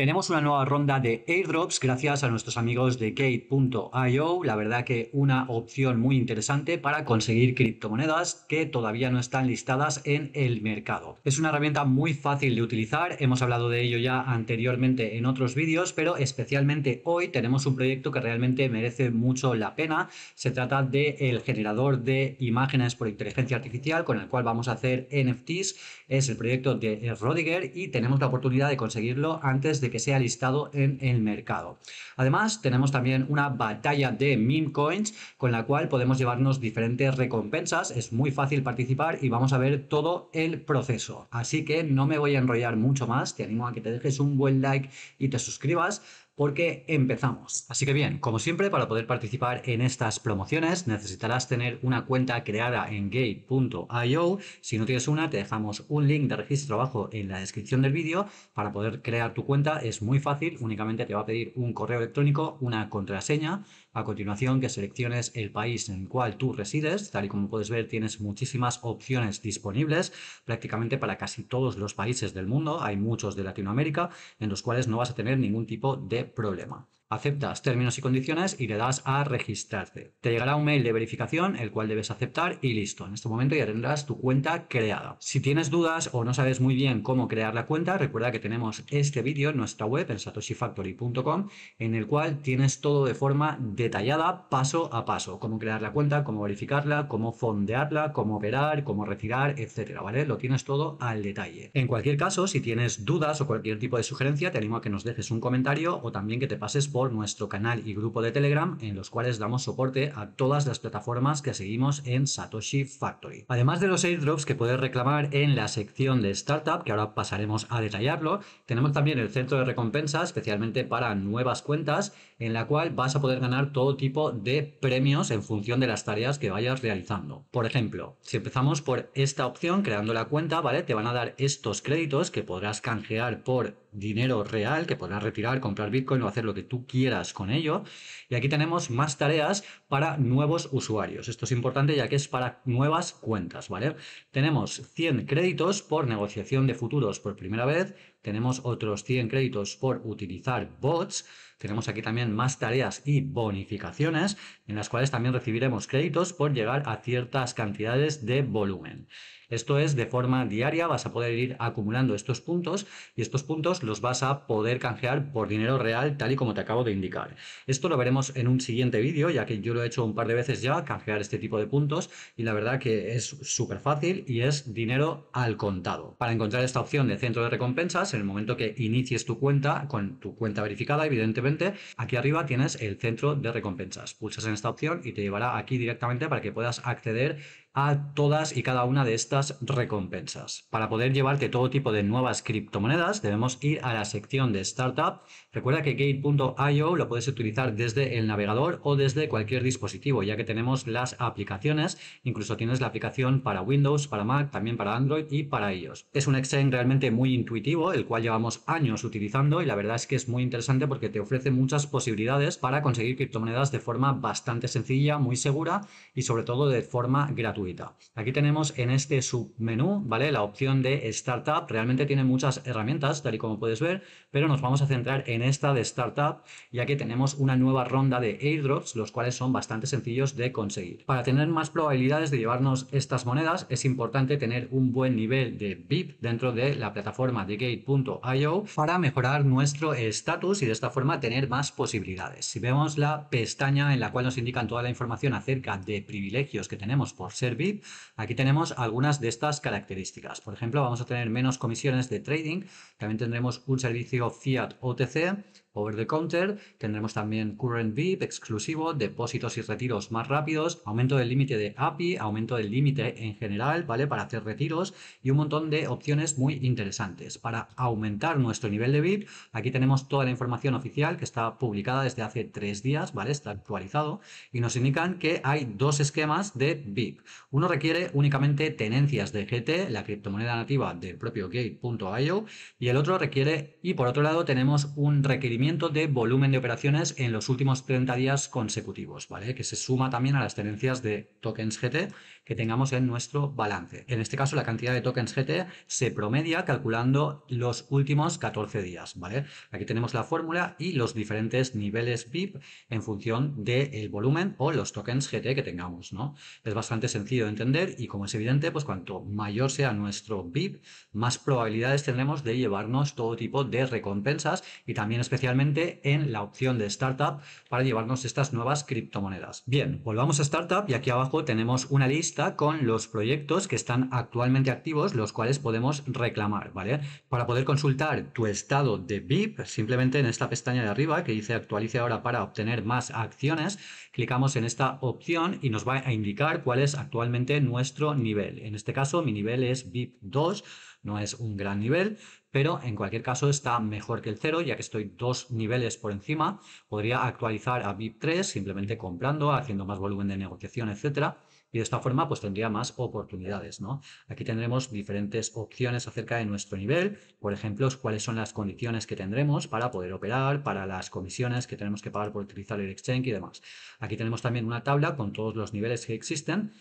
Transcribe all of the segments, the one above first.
Tenemos una nueva ronda de airdrops gracias a nuestros amigos de Gate.io, la verdad que una opción muy interesante para conseguir criptomonedas que todavía no están listadas en el mercado. Es una herramienta muy fácil de utilizar, hemos hablado de ello ya anteriormente en otros vídeos, pero especialmente hoy tenemos un proyecto que realmente merece mucho la pena. Se trata del generador de imágenes por inteligencia artificial con el cual vamos a hacer NFTs. Es el proyecto de Rodiger y tenemos la oportunidad de conseguirlo antes de que sea listado en el mercado. Además, tenemos también una batalla de meme coins con la cual podemos llevarnos diferentes recompensas. Es muy fácil participar y vamos a ver todo el proceso. Así que no me voy a enrollar mucho más. Te animo a que te dejes un buen like y te suscribas porque empezamos. Así que bien, como siempre, para poder participar en estas promociones necesitarás tener una cuenta creada en gate.io. Si no tienes una, te dejamos un link de registro abajo en la descripción del vídeo. Para poder crear tu cuenta es muy fácil, únicamente te va a pedir un correo electrónico, una contraseña a continuación, que selecciones el país en el cual tú resides. Tal y como puedes ver, tienes muchísimas opciones disponibles prácticamente para casi todos los países del mundo. Hay muchos de Latinoamérica en los cuales no vas a tener ningún tipo de problema aceptas términos y condiciones y le das a registrarte. Te llegará un mail de verificación, el cual debes aceptar y listo. En este momento ya tendrás tu cuenta creada. Si tienes dudas o no sabes muy bien cómo crear la cuenta, recuerda que tenemos este vídeo en nuestra web, en satoshifactory.com, en el cual tienes todo de forma detallada, paso a paso. Cómo crear la cuenta, cómo verificarla, cómo fondearla, cómo operar, cómo retirar, etcétera, ¿vale? Lo tienes todo al detalle. En cualquier caso, si tienes dudas o cualquier tipo de sugerencia, te animo a que nos dejes un comentario o también que te pases por nuestro canal y grupo de Telegram en los cuales damos soporte a todas las plataformas que seguimos en Satoshi Factory. Además de los airdrops que puedes reclamar en la sección de Startup, que ahora pasaremos a detallarlo, tenemos también el centro de recompensas, especialmente para nuevas cuentas, en la cual vas a poder ganar todo tipo de premios en función de las tareas que vayas realizando. Por ejemplo, si empezamos por esta opción, creando la cuenta, ¿vale? Te van a dar estos créditos que podrás canjear por dinero real que podrás retirar, comprar Bitcoin o hacer lo que tú quieras con ello. Y aquí tenemos más tareas para nuevos usuarios. Esto es importante ya que es para nuevas cuentas, ¿vale? Tenemos 100 créditos por negociación de futuros por primera vez, tenemos otros 100 créditos por utilizar bots, tenemos aquí también más tareas y bonificaciones, en las cuales también recibiremos créditos por llegar a ciertas cantidades de volumen. Esto es de forma diaria, vas a poder ir acumulando estos puntos y estos puntos los vas a poder canjear por dinero real tal y como te acabo de indicar. Esto lo veremos en un siguiente vídeo, ya que yo lo he hecho un par de veces ya, canjear este tipo de puntos y la verdad que es súper fácil y es dinero al contado. Para encontrar esta opción de centro de recompensas, en el momento que inicies tu cuenta, con tu cuenta verificada, evidentemente, aquí arriba tienes el centro de recompensas. Pulsas en esta opción y te llevará aquí directamente para que puedas acceder a todas y cada una de estas recompensas. Para poder llevarte todo tipo de nuevas criptomonedas debemos ir a la sección de Startup. Recuerda que gate.io lo puedes utilizar desde el navegador o desde cualquier dispositivo, ya que tenemos las aplicaciones, incluso tienes la aplicación para Windows, para Mac, también para Android y para iOS. Es un exchange realmente muy intuitivo, el cual llevamos años utilizando y la verdad es que es muy interesante porque te ofrece muchas posibilidades para conseguir criptomonedas de forma bastante sencilla, muy segura y sobre todo de forma gratuita. Aquí tenemos en este submenú, ¿vale? La opción de Startup. Realmente tiene muchas herramientas, tal y como puedes ver, pero nos vamos a centrar en esta de Startup, ya que tenemos una nueva ronda de airdrops, los cuales son bastante sencillos de conseguir. Para tener más probabilidades de llevarnos estas monedas, es importante tener un buen nivel de VIP dentro de la plataforma de Gate.io para mejorar nuestro estatus y de esta forma tener más posibilidades. Si vemos la pestaña en la cual nos indican toda la información acerca de privilegios que tenemos por ser VIP, aquí tenemos algunas de estas características. Por ejemplo, vamos a tener menos comisiones de trading, también tendremos un servicio Fiat OTC, over the counter, tendremos también current VIP exclusivo, depósitos y retiros más rápidos, aumento del límite de API, aumento del límite en general, ¿vale? Para hacer retiros y un montón de opciones muy interesantes. Para aumentar nuestro nivel de VIP, aquí tenemos toda la información oficial que está publicada desde hace tres días, ¿vale? Está actualizado y nos indican que hay dos esquemas de VIP. Uno requiere únicamente tenencias de GT, la criptomoneda nativa del propio Gate.io, y el otro requiere, y por otro lado tenemos un requerimiento de volumen de operaciones en los últimos 30 días consecutivos, ¿vale? Que se suma también a las tenencias de tokens GT que tengamos en nuestro balance. En este caso, la cantidad de tokens GT se promedia calculando los últimos 14 días, ¿vale? Aquí tenemos la fórmula y los diferentes niveles VIP en función del volumen o los tokens GT que tengamos, ¿no? Es bastante sencillo de entender y como es evidente, pues cuanto mayor sea nuestro VIP, más probabilidades tendremos de llevarnos todo tipo de recompensas y también especialmente en la opción de startup para llevarnos estas nuevas criptomonedas. Bien, volvamos a startup y aquí abajo tenemos una lista con los proyectos que están actualmente activos, los cuales podemos reclamar, ¿vale? Para poder consultar tu estado de VIP, simplemente en esta pestaña de arriba que dice actualice ahora para obtener más acciones, clicamos en esta opción y nos va a indicar cuál es actualmente nuestro nivel. En este caso mi nivel es VIP 2, no es un gran nivel, pero en cualquier caso está mejor que el cero, ya que estoy dos niveles por encima. Podría actualizar a VIP 3 simplemente comprando, haciendo más volumen de negociación, etcétera, y de esta forma pues tendría más oportunidades, ¿no? Aquí tendremos diferentes opciones acerca de nuestro nivel, por ejemplo, cuáles son las condiciones que tendremos para poder operar, para las comisiones que tenemos que pagar por utilizar el exchange y demás. Aquí tenemos también una tabla con todos los niveles que existen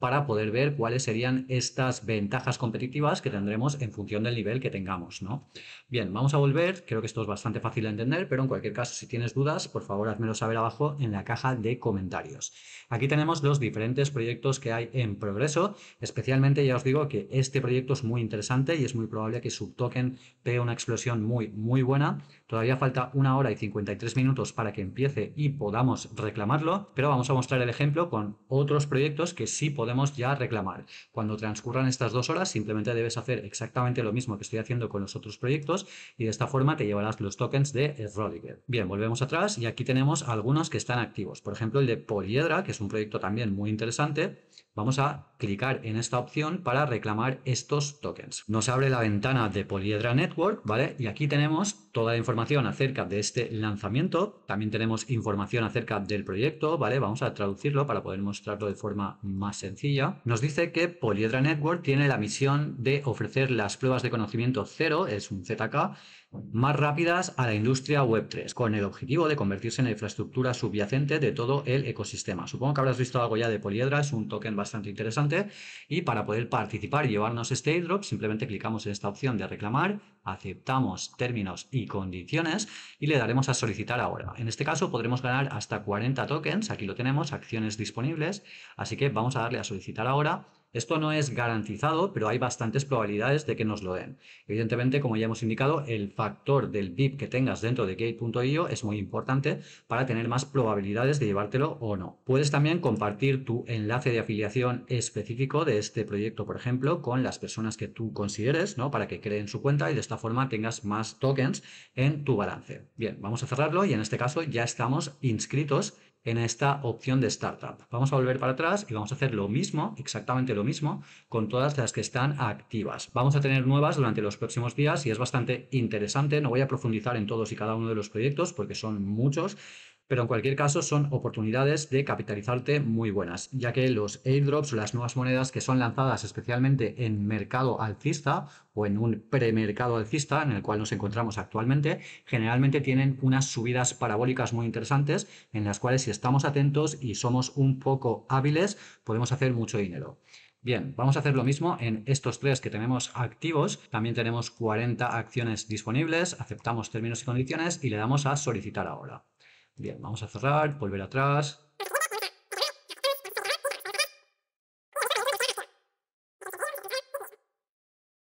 para poder ver cuáles serían estas ventajas competitivas que tendremos en función del nivel que tengamos, ¿no? Bien, vamos a volver, creo que esto es bastante fácil de entender, pero en cualquier caso, si tienes dudas, por favor, házmelo saber abajo en la caja de comentarios. Aquí tenemos los diferentes proyectos que hay en progreso, especialmente ya os digo que este proyecto es muy interesante y es muy probable que su token pegue una explosión muy, muy buena, Todavía falta una hora y 53 minutos para que empiece y podamos reclamarlo, pero vamos a mostrar el ejemplo con otros proyectos que sí podemos ya reclamar. Cuando transcurran estas dos horas, simplemente debes hacer exactamente lo mismo que estoy haciendo con los otros proyectos y de esta forma te llevarás los tokens de Rodiger. Bien, volvemos atrás y aquí tenemos algunos que están activos. Por ejemplo, el de Poliedra, que es un proyecto también muy interesante. Vamos a clicar en esta opción para reclamar estos tokens. Nos abre la ventana de Poliedra Network, ¿vale? Y aquí tenemos toda la información acerca de este lanzamiento, también tenemos información acerca del proyecto, ¿vale? Vamos a traducirlo para poder mostrarlo de forma más sencilla. Nos dice que Poliedra Network tiene la misión de ofrecer las pruebas de conocimiento cero, es un ZK, más rápidas a la industria Web3, con el objetivo de convertirse en la infraestructura subyacente de todo el ecosistema. Supongo que habrás visto algo ya de Poliedra, es un token bastante interesante y para poder participar y llevarnos este airdrop, simplemente clicamos en esta opción de reclamar aceptamos términos y condiciones y le daremos a solicitar ahora. En este caso podremos ganar hasta 40 tokens, aquí lo tenemos, acciones disponibles, así que vamos a darle a solicitar ahora esto no es garantizado, pero hay bastantes probabilidades de que nos lo den. Evidentemente, como ya hemos indicado, el factor del VIP que tengas dentro de Gate.io es muy importante para tener más probabilidades de llevártelo o no. Puedes también compartir tu enlace de afiliación específico de este proyecto, por ejemplo, con las personas que tú consideres, ¿no? Para que creen su cuenta y de esta forma tengas más tokens en tu balance. Bien, vamos a cerrarlo y en este caso ya estamos inscritos en esta opción de startup. Vamos a volver para atrás y vamos a hacer lo mismo, exactamente lo mismo, con todas las que están activas. Vamos a tener nuevas durante los próximos días y es bastante interesante. No voy a profundizar en todos y cada uno de los proyectos porque son muchos, pero en cualquier caso son oportunidades de capitalizarte muy buenas, ya que los airdrops, o las nuevas monedas que son lanzadas especialmente en mercado alcista o en un premercado alcista en el cual nos encontramos actualmente, generalmente tienen unas subidas parabólicas muy interesantes en las cuales si estamos atentos y somos un poco hábiles, podemos hacer mucho dinero. Bien, vamos a hacer lo mismo en estos tres que tenemos activos. También tenemos 40 acciones disponibles, aceptamos términos y condiciones y le damos a solicitar ahora. Bien, vamos a cerrar, volver atrás.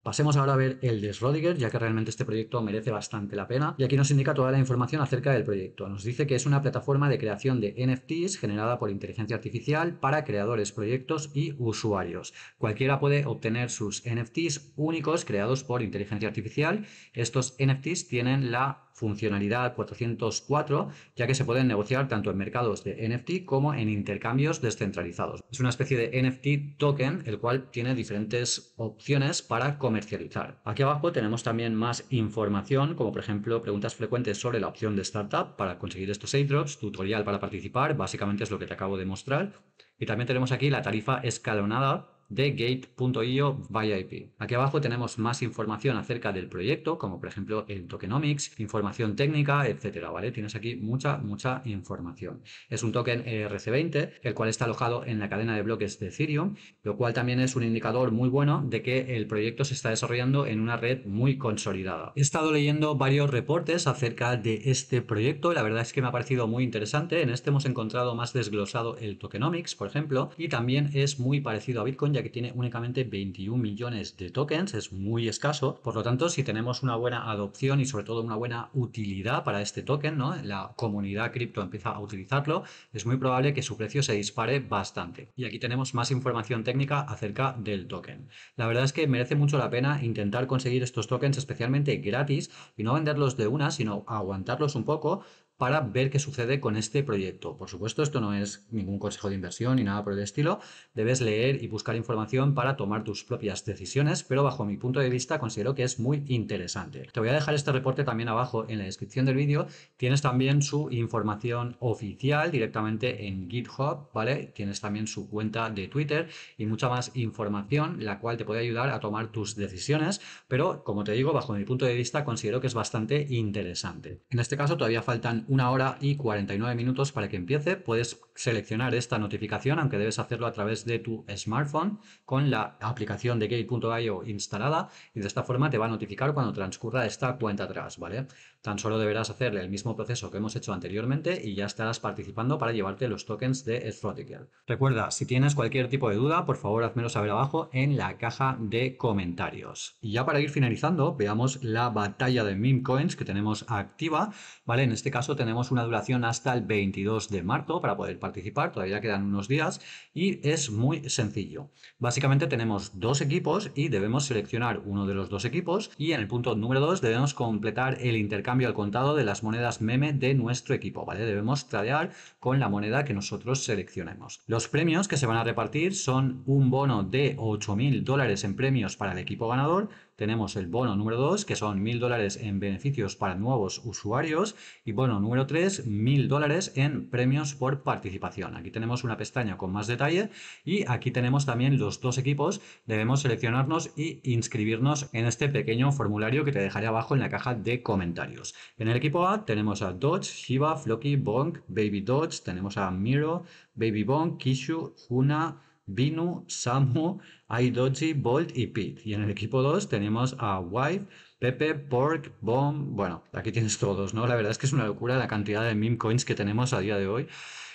Pasemos ahora a ver el de ya que realmente este proyecto merece bastante la pena. Y aquí nos indica toda la información acerca del proyecto. Nos dice que es una plataforma de creación de NFTs generada por inteligencia artificial para creadores, proyectos y usuarios. Cualquiera puede obtener sus NFTs únicos creados por inteligencia artificial. Estos NFTs tienen la funcionalidad 404, ya que se pueden negociar tanto en mercados de NFT como en intercambios descentralizados. Es una especie de NFT token, el cual tiene diferentes opciones para comercializar. Aquí abajo tenemos también más información, como por ejemplo preguntas frecuentes sobre la opción de startup para conseguir estos airdrops, tutorial para participar, básicamente es lo que te acabo de mostrar. Y también tenemos aquí la tarifa escalonada de gate.io ip Aquí abajo tenemos más información acerca del proyecto, como por ejemplo el tokenomics, información técnica, etcétera, ¿vale? Tienes aquí mucha, mucha información. Es un token e rc 20 el cual está alojado en la cadena de bloques de Ethereum, lo cual también es un indicador muy bueno de que el proyecto se está desarrollando en una red muy consolidada. He estado leyendo varios reportes acerca de este proyecto la verdad es que me ha parecido muy interesante. En este hemos encontrado más desglosado el tokenomics, por ejemplo, y también es muy parecido a Bitcoin, que tiene únicamente 21 millones de tokens, es muy escaso. Por lo tanto, si tenemos una buena adopción y sobre todo una buena utilidad para este token, ¿no? la comunidad cripto empieza a utilizarlo, es muy probable que su precio se dispare bastante. Y aquí tenemos más información técnica acerca del token. La verdad es que merece mucho la pena intentar conseguir estos tokens especialmente gratis y no venderlos de una, sino aguantarlos un poco para ver qué sucede con este proyecto. Por supuesto, esto no es ningún consejo de inversión ni nada por el estilo. Debes leer y buscar información para tomar tus propias decisiones, pero bajo mi punto de vista considero que es muy interesante. Te voy a dejar este reporte también abajo en la descripción del vídeo. Tienes también su información oficial directamente en GitHub, ¿vale? Tienes también su cuenta de Twitter y mucha más información, la cual te puede ayudar a tomar tus decisiones, pero como te digo, bajo mi punto de vista considero que es bastante interesante. En este caso todavía faltan una hora y 49 minutos para que empiece. Puedes seleccionar esta notificación, aunque debes hacerlo a través de tu smartphone con la aplicación de Gate.io instalada y de esta forma te va a notificar cuando transcurra esta cuenta atrás, ¿vale? Tan solo deberás hacer el mismo proceso que hemos hecho anteriormente y ya estarás participando para llevarte los tokens de estrategia Recuerda, si tienes cualquier tipo de duda, por favor házmelo saber abajo en la caja de comentarios. Y ya para ir finalizando, veamos la batalla de meme coins que tenemos activa, ¿vale? En este caso tenemos una duración hasta el 22 de marzo para poder participar, todavía quedan unos días y es muy sencillo. Básicamente tenemos dos equipos y debemos seleccionar uno de los dos equipos y en el punto número 2 debemos completar el intercambio al contado de las monedas meme de nuestro equipo, ¿vale? Debemos tradear con la moneda que nosotros seleccionemos. Los premios que se van a repartir son un bono de 8.000 dólares en premios para el equipo ganador, tenemos el bono número 2, que son 1.000 dólares en beneficios para nuevos usuarios, y bono número 3, 1.000 dólares en premios por participación. Aquí tenemos una pestaña con más detalle y aquí tenemos también los dos equipos. Debemos seleccionarnos y inscribirnos en este pequeño formulario que te dejaré abajo en la caja de comentarios. En el equipo A tenemos a Dodge, Shiva, Floki, Bonk, Baby Dodge, tenemos a Miro, Baby Bonk, Kishu, Huna, Binu, Samu, Aidoji, Bolt y Pete. Y en el equipo 2 tenemos a Wife, Pepe, Pork, Bomb. Bueno, aquí tienes todos, ¿no? La verdad es que es una locura la cantidad de meme coins que tenemos a día de hoy.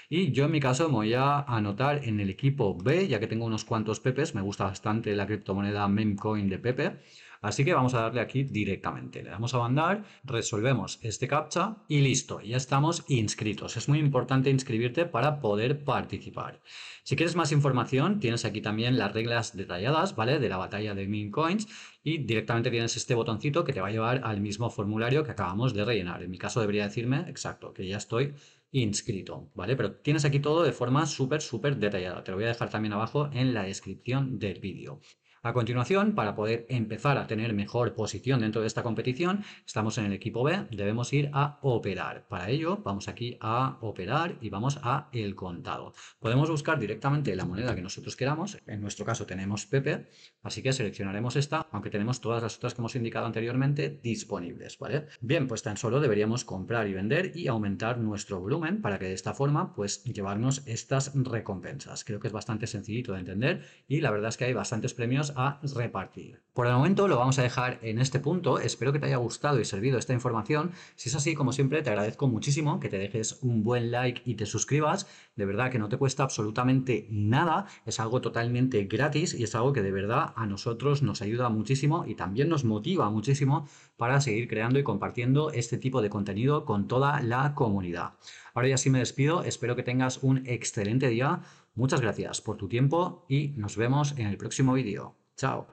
Y yo en mi caso me voy a anotar en el equipo B, ya que tengo unos cuantos pepes, me gusta bastante la criptomoneda coin de Pepe. Así que vamos a darle aquí directamente. Le damos a mandar, resolvemos este captcha y listo, ya estamos inscritos. Es muy importante inscribirte para poder participar. Si quieres más información, tienes aquí también las reglas detalladas, ¿vale? De la batalla de Mincoins coins y directamente tienes este botoncito que te va a llevar al mismo formulario que acabamos de rellenar. En mi caso debería decirme, exacto, que ya estoy inscrito, ¿vale? Pero tienes aquí todo de forma súper, súper detallada. Te lo voy a dejar también abajo en la descripción del vídeo. A continuación, para poder empezar a tener mejor posición dentro de esta competición, estamos en el equipo B, debemos ir a operar. Para ello, vamos aquí a operar y vamos a el contado. Podemos buscar directamente la moneda que nosotros queramos, en nuestro caso tenemos Pepe. Así que seleccionaremos esta, aunque tenemos todas las otras que hemos indicado anteriormente disponibles, ¿vale? Bien, pues tan solo deberíamos comprar y vender y aumentar nuestro volumen para que de esta forma, pues, llevarnos estas recompensas. Creo que es bastante sencillito de entender y la verdad es que hay bastantes premios a repartir. Por el momento lo vamos a dejar en este punto. Espero que te haya gustado y servido esta información. Si es así, como siempre, te agradezco muchísimo que te dejes un buen like y te suscribas. De verdad que no te cuesta absolutamente nada. Es algo totalmente gratis y es algo que de verdad a nosotros nos ayuda muchísimo y también nos motiva muchísimo para seguir creando y compartiendo este tipo de contenido con toda la comunidad. Ahora ya sí me despido, espero que tengas un excelente día, muchas gracias por tu tiempo y nos vemos en el próximo vídeo. Chao.